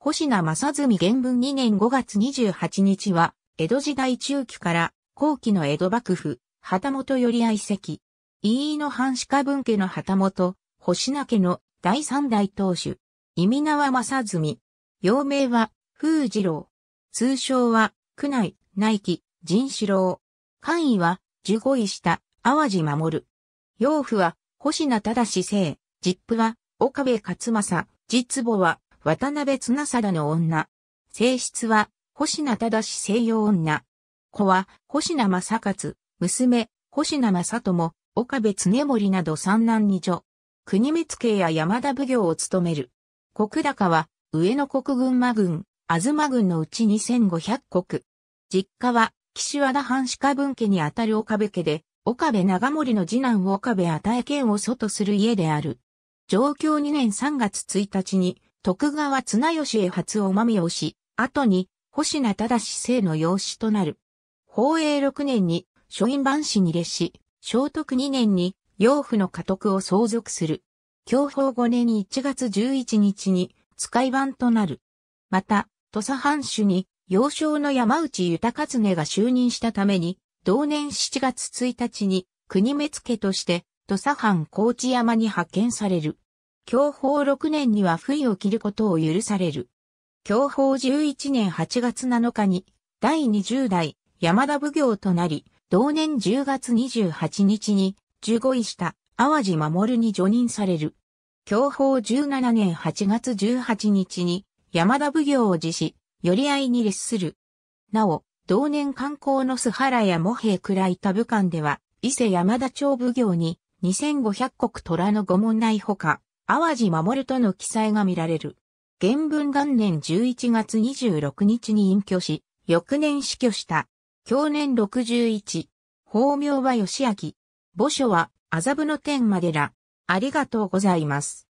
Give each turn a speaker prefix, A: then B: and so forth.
A: 星名正純原文2年5月28日は、江戸時代中期から後期の江戸幕府、旗本より愛席。飯井の士家分家の旗本、星名家の第三代当主。意味名は正純。幼名は、風次郎。通称は、区内、内記、人四郎。官位は、十五位下、淡路守。養父は、星名正姓。実父は、岡部勝政、実母は、渡辺綱貞の女。性質は、星名正西洋女。子は、星名正勝、娘、星名正友、岡部常森など三男二女。国光家や山田奉行を務める。国高は、上野国群馬ず東軍のうち2500国。実家は、岸和田藩鹿文分家にあたる岡部家で、岡部長森の次男岡部与え県を祖とする家である。上京2年3月1日に、徳川綱吉へ初おまみをし、後に、星名正生の養子となる。宝永6年に、書院番氏に列し、聖徳2年に、養父の家督を相続する。享保5年1月11日に、使い番となる。また、土佐藩主に、幼少の山内豊常が就任したために、同年7月1日に、国目付として、土佐藩高知山に派遣される。教法6年には不意を切ることを許される。教法11年8月7日に、第20代山田奉行となり、同年10月28日に、15位した淡路守に除任される。教法17年8月18日に、山田奉行を辞し、寄り合いに列する。なお、同年観光の須原や茂平くらい他武官では、伊勢山田町奉行に2500石虎の御門内ほか、淡路守との記載が見られる。元文元年11月26日に隠居し、翌年死去した。去年61。法名は吉明。墓所は麻布の天までら。ありがとうございます。